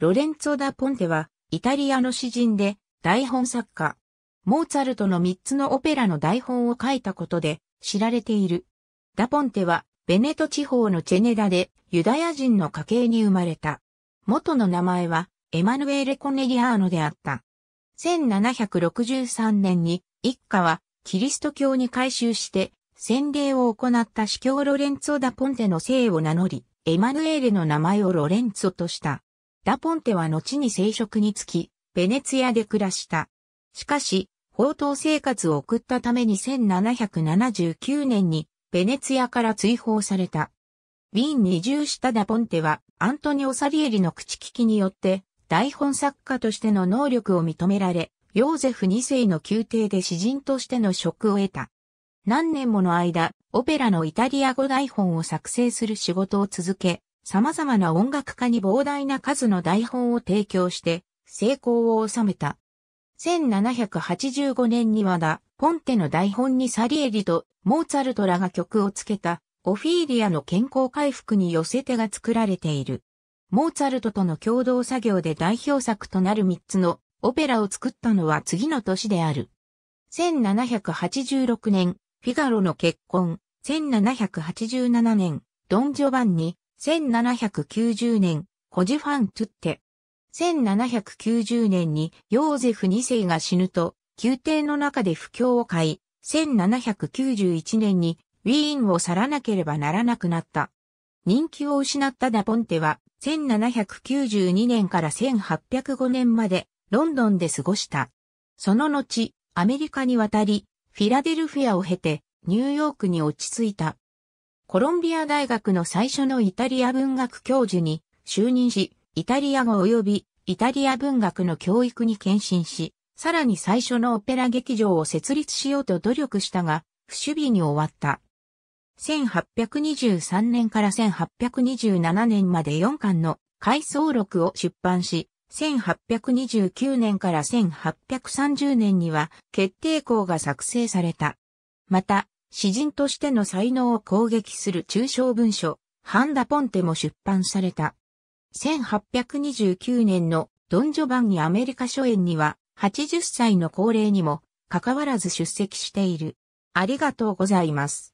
ロレンツォ・ダ・ポンテは、イタリアの詩人で、台本作家。モーツァルトの3つのオペラの台本を書いたことで、知られている。ダ・ポンテは、ベネト地方のチェネダで、ユダヤ人の家系に生まれた。元の名前は、エマヌエレ・コネリアーノであった。1763年に、一家は、キリスト教に改宗して、洗礼を行った司教ロレンツォ・ダ・ポンテの姓を名乗り、エマヌエーレの名前をロレンツォとした。ダポンテは後に生殖につき、ベネツィアで暮らした。しかし、宝刀生活を送ったために1779年にベネツィアから追放された。ウィーンに移住したダポンテはアントニオ・サリエリの口利きによって台本作家としての能力を認められ、ヨーゼフ2世の宮廷で詩人としての職を得た。何年もの間、オペラのイタリア語台本を作成する仕事を続け、様々な音楽家に膨大な数の台本を提供して、成功を収めた。1785年にはだ、ポンテの台本にサリエリとモーツァルトらが曲をつけた、オフィーリアの健康回復に寄せてが作られている。モーツァルトとの共同作業で代表作となる3つのオペラを作ったのは次の年である。1786年、フィガロの結婚。1787年、ドン・ジョバンニ、1790年、コジファン・トゥッテ。1790年にヨーゼフ2世が死ぬと、宮廷の中で不況を買い、1791年にウィーンを去らなければならなくなった。人気を失ったダポンテは、1792年から1805年までロンドンで過ごした。その後、アメリカに渡り、フィラデルフィアを経て、ニューヨークに落ち着いた。コロンビア大学の最初のイタリア文学教授に就任し、イタリア語及びイタリア文学の教育に献身し、さらに最初のオペラ劇場を設立しようと努力したが、不守備に終わった。1823年から1827年まで4巻の回想録を出版し、1829年から1830年には決定校が作成された。また、詩人としての才能を攻撃する抽象文書、ハンダ・ポンテも出版された。1829年のドン・ジョバンニアメリカ初演には、80歳の高齢にも、かかわらず出席している。ありがとうございます。